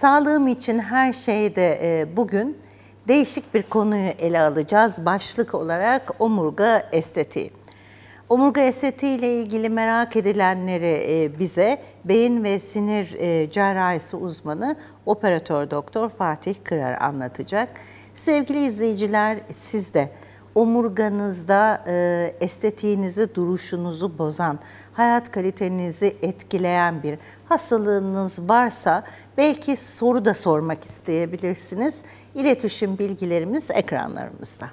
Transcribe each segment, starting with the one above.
Sağlığım için her şeyde e, bugün değişik bir konuyu ele alacağız. Başlık olarak omurga estetiği. Omurga estetiği ile ilgili merak edilenleri e, bize beyin ve sinir e, cerrahisi uzmanı operatör doktor Fatih Kırar anlatacak. Sevgili izleyiciler siz de omurganızda e, estetiğinizi, duruşunuzu bozan, hayat kalitenizi etkileyen bir hastalığınız varsa belki soru da sormak isteyebilirsiniz. İletişim bilgilerimiz ekranlarımızda.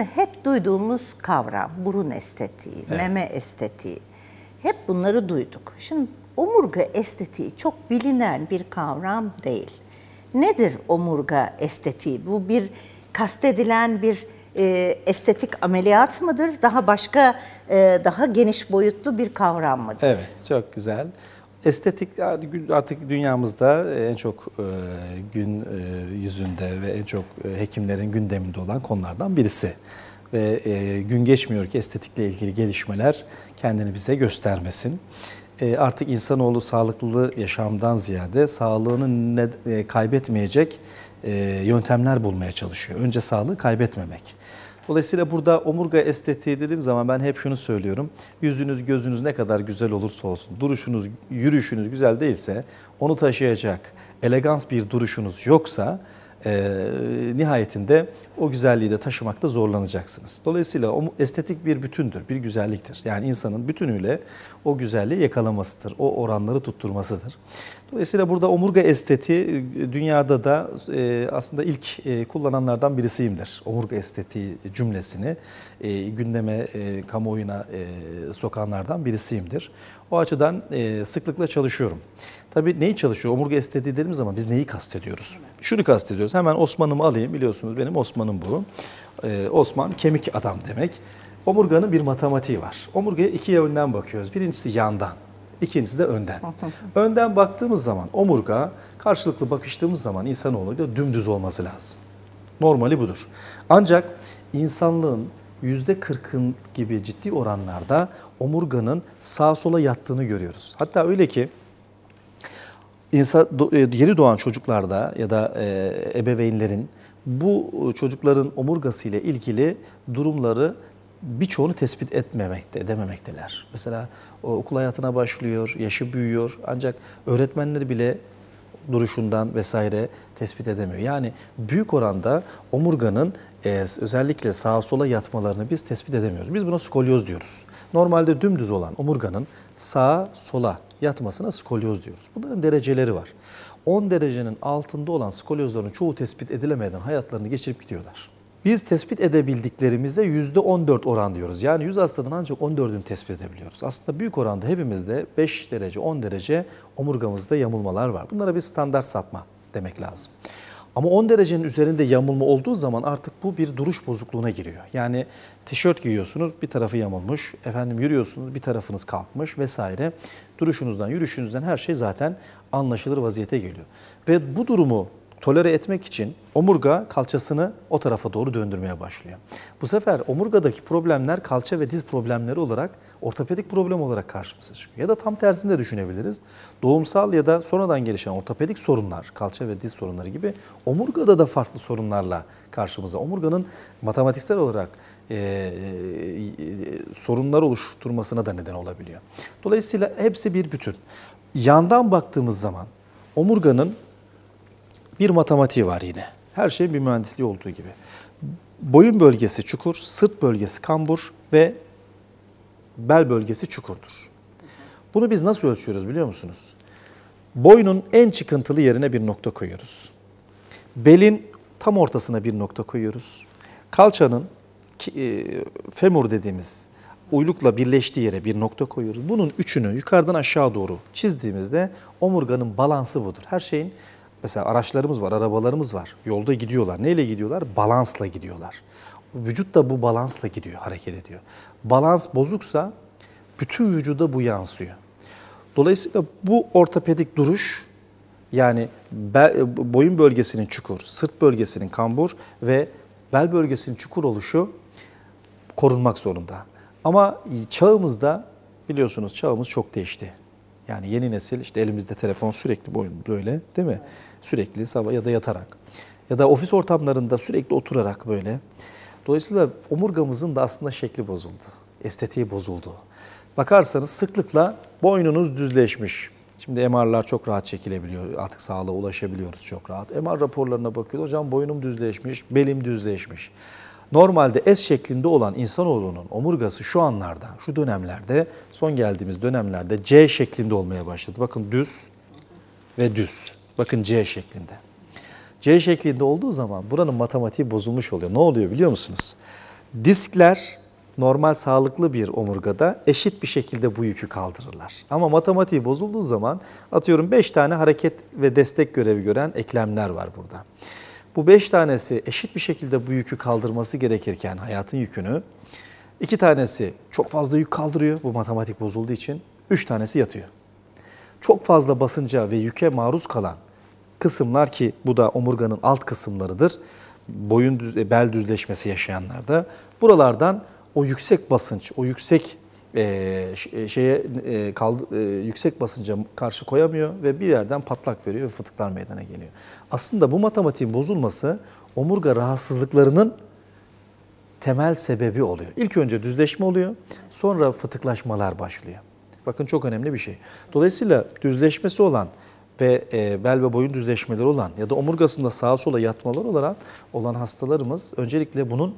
Şimdi hep duyduğumuz kavram burun estetiği, evet. meme estetiği. Hep bunları duyduk. Şimdi omurga estetiği çok bilinen bir kavram değil. Nedir omurga estetiği? Bu bir kastedilen bir e, estetik ameliyat mıdır? Daha başka, e, daha geniş boyutlu bir kavram mıdır? Evet, çok güzel. Estetik artık dünyamızda e, en çok e, gün e, yüzünde ve en çok hekimlerin gündeminde olan konulardan birisi. Ve gün geçmiyor ki estetikle ilgili gelişmeler kendini bize göstermesin. Artık insanoğlu sağlıklı yaşamdan ziyade sağlığını kaybetmeyecek yöntemler bulmaya çalışıyor. Önce sağlığı kaybetmemek. Dolayısıyla burada omurga estetiği dediğim zaman ben hep şunu söylüyorum. Yüzünüz, gözünüz ne kadar güzel olursa olsun, duruşunuz, yürüyüşünüz güzel değilse onu taşıyacak elegans bir duruşunuz yoksa e, nihayetinde o güzelliği de taşımakta zorlanacaksınız. Dolayısıyla o estetik bir bütündür, bir güzelliktir. Yani insanın bütünüyle o güzelliği yakalamasıdır, o oranları tutturmasıdır. Dolayısıyla burada omurga esteti e, dünyada da e, aslında ilk e, kullananlardan birisiyimdir. Omurga estetiği cümlesini e, gündeme, e, kamuoyuna e, sokanlardan birisiyimdir. O açıdan e, sıklıkla çalışıyorum. Tabii neyi çalışıyor? Omurga estetiği dediğimiz zaman biz neyi kastediyoruz? Şunu kastediyoruz. Hemen Osman'ımı alayım. Biliyorsunuz benim Osman'ım bu. Ee, Osman kemik adam demek. Omurganın bir matematiği var. Omurgaya iki yönden bakıyoruz. Birincisi yandan. ikincisi de önden. önden baktığımız zaman omurga karşılıklı bakıştığımız zaman insanoğluyla dümdüz olması lazım. Normali budur. Ancak insanlığın %40'ın gibi ciddi oranlarda omurganın sağa sola yattığını görüyoruz. Hatta öyle ki insan, e, yeni doğan çocuklarda ya da e, ebeveynlerin bu e, çocukların omurgası ile ilgili durumları birçoğunu tespit etmemekte, edememekteler. Mesela o, okul hayatına başlıyor, yaşı büyüyor ancak öğretmenleri bile duruşundan vesaire tespit edemiyor. Yani büyük oranda omurganın e, özellikle sağa sola yatmalarını biz tespit edemiyoruz. Biz buna skolyoz diyoruz. Normalde dümdüz olan omurganın sağa sola yatmasına skolyoz diyoruz. Bunların dereceleri var. 10 derecenin altında olan skolyozların çoğu tespit edilemeden hayatlarını geçirip gidiyorlar. Biz tespit edebildiklerimize %14 oran diyoruz. Yani 100 hastadan ancak 14'ünü tespit edebiliyoruz. Aslında büyük oranda hepimizde 5 derece, 10 derece omurgamızda yamulmalar var. Bunlara bir standart sapma demek lazım. Ama 10 derecenin üzerinde yamulma olduğu zaman artık bu bir duruş bozukluğuna giriyor. Yani tişört giyiyorsunuz bir tarafı yamulmuş, efendim yürüyorsunuz bir tarafınız kalkmış vesaire. Duruşunuzdan, yürüyüşünüzden her şey zaten anlaşılır vaziyete geliyor. Ve bu durumu tolere etmek için omurga kalçasını o tarafa doğru döndürmeye başlıyor. Bu sefer omurgadaki problemler kalça ve diz problemleri olarak ortopedik problem olarak karşımıza çıkıyor. Ya da tam tersini de düşünebiliriz. Doğumsal ya da sonradan gelişen ortopedik sorunlar, kalça ve diz sorunları gibi omurgada da farklı sorunlarla karşımıza. Omurganın matematiksel olarak e, e, sorunlar oluşturmasına da neden olabiliyor. Dolayısıyla hepsi bir bütün. Yandan baktığımız zaman omurganın bir matematiği var yine. Her şeyin bir mühendisliği olduğu gibi. Boyun bölgesi çukur, sırt bölgesi kambur ve bel bölgesi çukurdur. Bunu biz nasıl ölçüyoruz biliyor musunuz? Boynun en çıkıntılı yerine bir nokta koyuyoruz. Belin tam ortasına bir nokta koyuyoruz. Kalçanın e, femur dediğimiz uylukla birleştiği yere bir nokta koyuyoruz. Bunun üçünü yukarıdan aşağı doğru çizdiğimizde omurganın balansı budur. Her şeyin mesela araçlarımız var, arabalarımız var. Yolda gidiyorlar. Neyle gidiyorlar? Balansla gidiyorlar. Vücut da bu balansla gidiyor, hareket ediyor. Balans bozuksa bütün vücuda bu yansıyor. Dolayısıyla bu ortopedik duruş yani bel, boyun bölgesinin çukur, sırt bölgesinin kambur ve bel bölgesinin çukur oluşu korunmak zorunda. Ama çağımızda biliyorsunuz çağımız çok değişti. Yani yeni nesil işte elimizde telefon sürekli boyun böyle değil mi? Sürekli sabah ya da yatarak ya da ofis ortamlarında sürekli oturarak böyle Dolayısıyla omurgamızın da aslında şekli bozuldu. Estetiği bozuldu. Bakarsanız sıklıkla boynunuz düzleşmiş. Şimdi MR'lar çok rahat çekilebiliyor. Artık sağlığa ulaşabiliyoruz çok rahat. MR raporlarına bakıyor, Hocam boynum düzleşmiş, belim düzleşmiş. Normalde S şeklinde olan insanoğlunun omurgası şu anlarda, şu dönemlerde, son geldiğimiz dönemlerde C şeklinde olmaya başladı. Bakın düz ve düz. Bakın C şeklinde. C şeklinde olduğu zaman buranın matematiği bozulmuş oluyor. Ne oluyor biliyor musunuz? Diskler normal sağlıklı bir omurgada eşit bir şekilde bu yükü kaldırırlar. Ama matematiği bozulduğu zaman atıyorum 5 tane hareket ve destek görevi gören eklemler var burada. Bu 5 tanesi eşit bir şekilde bu yükü kaldırması gerekirken hayatın yükünü, iki tanesi çok fazla yük kaldırıyor bu matematik bozulduğu için, üç tanesi yatıyor. Çok fazla basınca ve yüke maruz kalan kısımlar ki bu da omurganın alt kısımlarıdır. Boyun düz, e, bel düzleşmesi yaşayanlarda buralardan o yüksek basınç, o yüksek e, e şeye e, kaldı, e, yüksek basınca karşı koyamıyor ve bir yerden patlak veriyor ve fıtıklar meydana geliyor. Aslında bu matematiğin bozulması omurga rahatsızlıklarının temel sebebi oluyor. İlk önce düzleşme oluyor, sonra fıtıklaşmalar başlıyor. Bakın çok önemli bir şey. Dolayısıyla düzleşmesi olan ve e, bel ve boyun düzleşmeleri olan ya da omurgasında sağa sola yatmalar olan, olan hastalarımız öncelikle bunun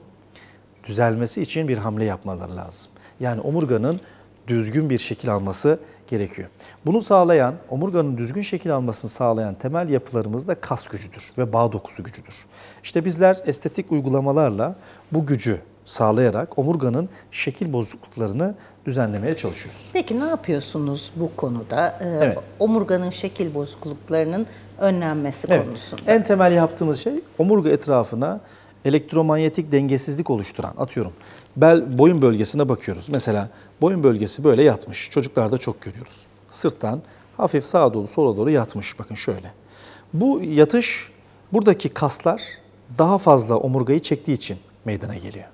düzelmesi için bir hamle yapmaları lazım. Yani omurganın düzgün bir şekil alması gerekiyor. Bunu sağlayan, omurganın düzgün şekil almasını sağlayan temel yapılarımız da kas gücüdür ve bağ dokusu gücüdür. İşte bizler estetik uygulamalarla bu gücü sağlayarak omurganın şekil bozukluklarını düzenlemeye çalışıyoruz. Peki ne yapıyorsunuz bu konuda? Ee, evet. Omurganın şekil bozukluklarının önlenmesi evet. konusunda. En temel yaptığımız şey omurga etrafına elektromanyetik dengesizlik oluşturan atıyorum bel boyun bölgesine bakıyoruz. Mesela boyun bölgesi böyle yatmış. Çocuklarda çok görüyoruz. Sırttan hafif sağa doğru sola doğru yatmış. Bakın şöyle. Bu yatış buradaki kaslar daha fazla omurgayı çektiği için meydana geliyor.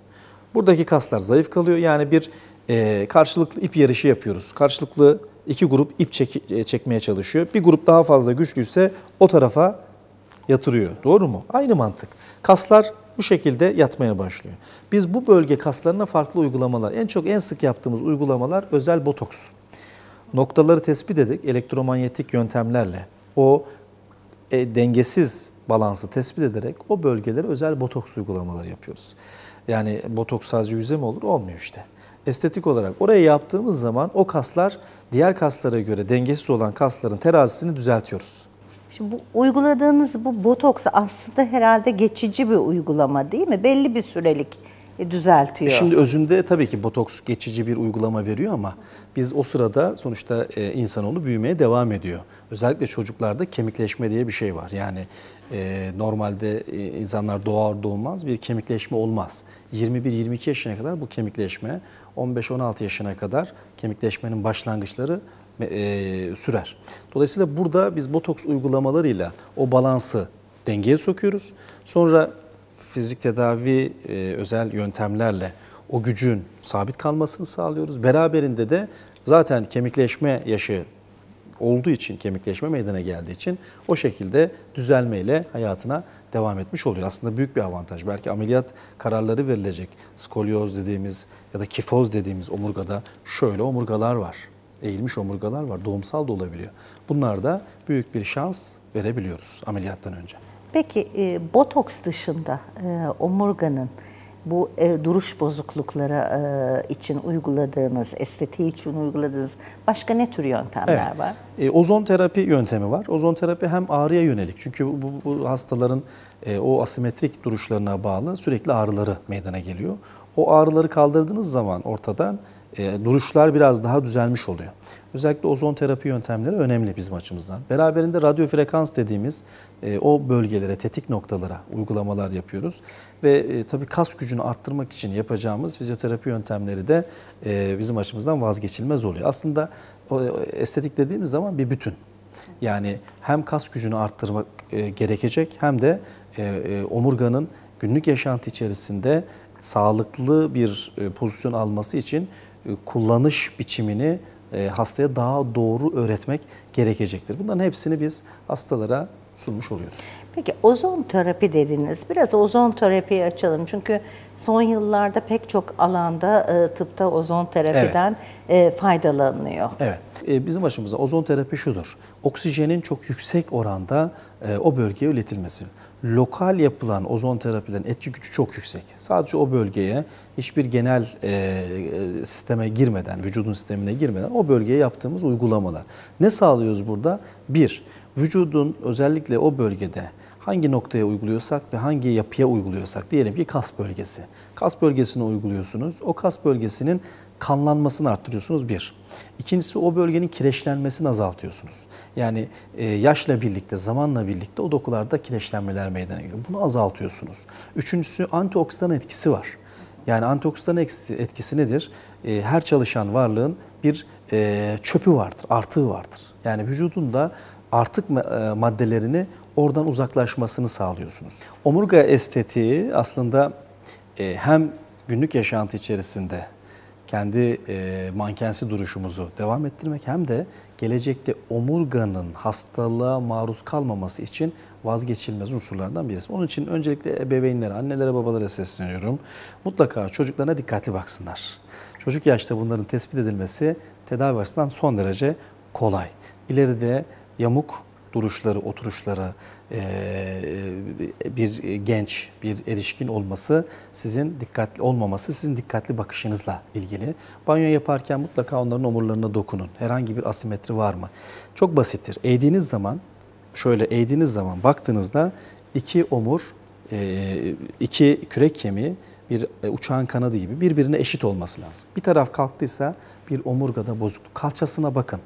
Buradaki kaslar zayıf kalıyor. Yani bir e, karşılıklı ip yarışı yapıyoruz. Karşılıklı iki grup ip çek, e, çekmeye çalışıyor. Bir grup daha fazla güçlüyse o tarafa yatırıyor. Doğru mu? Aynı mantık. Kaslar bu şekilde yatmaya başlıyor. Biz bu bölge kaslarına farklı uygulamalar, en çok en sık yaptığımız uygulamalar özel botoks. Noktaları tespit edik elektromanyetik yöntemlerle o e, dengesiz balansı tespit ederek o bölgelere özel botoks uygulamaları yapıyoruz. Yani botoks sadece yüzde mi olur? Olmuyor işte. Estetik olarak oraya yaptığımız zaman o kaslar diğer kaslara göre dengesiz olan kasların terazisini düzeltiyoruz. Şimdi bu uyguladığınız bu botoks aslında herhalde geçici bir uygulama değil mi? Belli bir sürelik e, düzeltiyor. Şimdi özünde tabii ki botoks geçici bir uygulama veriyor ama biz o sırada sonuçta e, insanoğlu büyümeye devam ediyor. Özellikle çocuklarda kemikleşme diye bir şey var. Yani e, normalde insanlar doğar doğmaz bir kemikleşme olmaz. 21-22 yaşına kadar bu kemikleşme, 15-16 yaşına kadar kemikleşmenin başlangıçları sürer. Dolayısıyla burada biz botoks uygulamalarıyla o balansı dengeye sokuyoruz. Sonra fizik tedavi e, özel yöntemlerle o gücün sabit kalmasını sağlıyoruz. Beraberinde de zaten kemikleşme yaşı olduğu için, kemikleşme meydana geldiği için o şekilde düzelmeyle hayatına devam etmiş oluyor. Aslında büyük bir avantaj. Belki ameliyat kararları verilecek. Skolyoz dediğimiz ya da kifoz dediğimiz omurgada şöyle omurgalar var. Eğilmiş omurgalar var. Doğumsal da olabiliyor. Bunlar da büyük bir şans verebiliyoruz ameliyattan önce. Peki e, botoks dışında e, omurganın bu e, duruş bozuklukları e, için uyguladığınız, estetiği için uyguladığınız başka ne tür yöntemler evet. var? E, ozon terapi yöntemi var. Ozon terapi hem ağrıya yönelik çünkü bu, bu, bu hastaların e, o asimetrik duruşlarına bağlı sürekli ağrıları meydana geliyor. O ağrıları kaldırdığınız zaman ortadan e, duruşlar biraz daha düzelmiş oluyor. Özellikle ozon terapi yöntemleri önemli bizim açımızdan. Beraberinde radyo frekans dediğimiz e, o bölgelere, tetik noktalara uygulamalar yapıyoruz. Ve e, tabii kas gücünü arttırmak için yapacağımız fizyoterapi yöntemleri de e, bizim açımızdan vazgeçilmez oluyor. Aslında estetik dediğimiz zaman bir bütün. Yani hem kas gücünü arttırmak gerekecek hem de e, omurganın günlük yaşantı içerisinde sağlıklı bir pozisyon alması için kullanış biçimini hastaya daha doğru öğretmek gerekecektir. Bunların hepsini biz hastalara sunmuş oluyoruz. Peki ozon terapi dediniz. Biraz ozon terapiyi açalım. Çünkü son yıllarda pek çok alanda e, tıpta ozon terapiden evet. E, faydalanılıyor. Evet. E, bizim başımıza ozon terapi şudur. Oksijenin çok yüksek oranda o bölgeye üretilmesi. Lokal yapılan ozon terapilerin etki gücü çok yüksek. Sadece o bölgeye hiçbir genel e, sisteme girmeden, vücudun sistemine girmeden o bölgeye yaptığımız uygulamalar. Ne sağlıyoruz burada? Bir, vücudun özellikle o bölgede hangi noktaya uyguluyorsak ve hangi yapıya uyguluyorsak diyelim ki kas bölgesi. Kas bölgesine uyguluyorsunuz. O kas bölgesinin kanlanmasını arttırıyorsunuz bir. İkincisi o bölgenin kireçlenmesini azaltıyorsunuz. Yani e, yaşla birlikte, zamanla birlikte o dokularda kireçlenmeler meydana geliyor. Bunu azaltıyorsunuz. Üçüncüsü antioksidan etkisi var. Yani antioksidan etkisi nedir? E, her çalışan varlığın bir e, çöpü vardır, artığı vardır. Yani vücudunda artık e, maddelerini oradan uzaklaşmasını sağlıyorsunuz. Omurga estetiği aslında e, hem günlük yaşantı içerisinde kendi e, mankensi duruşumuzu devam ettirmek hem de gelecekte omurganın hastalığa maruz kalmaması için vazgeçilmez unsurlardan birisi. Onun için öncelikle ebeveynlere, annelere, babalara sesleniyorum. Mutlaka çocuklarına dikkatli baksınlar. Çocuk yaşta bunların tespit edilmesi tedavi açısından son derece kolay. İleride yamuk duruşları, oturuşları bir genç, bir erişkin olması sizin dikkatli olmaması sizin dikkatli bakışınızla ilgili. Banyo yaparken mutlaka onların omurlarına dokunun. Herhangi bir asimetri var mı? Çok basittir. Eğdiğiniz zaman, şöyle eğdiğiniz zaman baktığınızda iki omur, iki kürek kemiği, bir e, uçağın kanadı gibi birbirine eşit olması lazım. Bir taraf kalktıysa bir omurgada bozukluk. Kalçasına bakın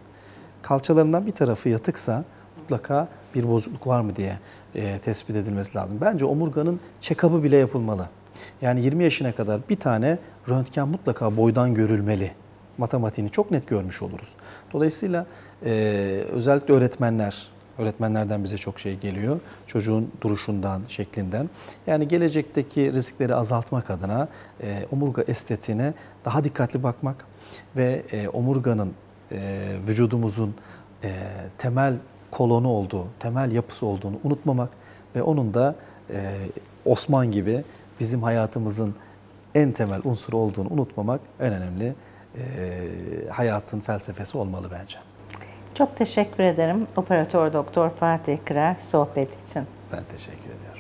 kalçalarından bir tarafı yatıksa mutlaka bir bozukluk var mı diye e, tespit edilmesi lazım. Bence omurganın check-up'ı bile yapılmalı. Yani 20 yaşına kadar bir tane röntgen mutlaka boydan görülmeli. Matematiğini çok net görmüş oluruz. Dolayısıyla e, özellikle öğretmenler, öğretmenlerden bize çok şey geliyor. Çocuğun duruşundan, şeklinden. Yani gelecekteki riskleri azaltmak adına e, omurga estetiğine daha dikkatli bakmak ve e, omurganın e, vücudumuzun e, temel kolonu olduğu, temel yapısı olduğunu unutmamak ve onun da e, Osman gibi bizim hayatımızın en temel unsuru olduğunu unutmamak en önemli e, hayatın felsefesi olmalı bence. Çok teşekkür ederim Operatör Doktor Fatih Kırar sohbet için. Ben teşekkür ediyorum.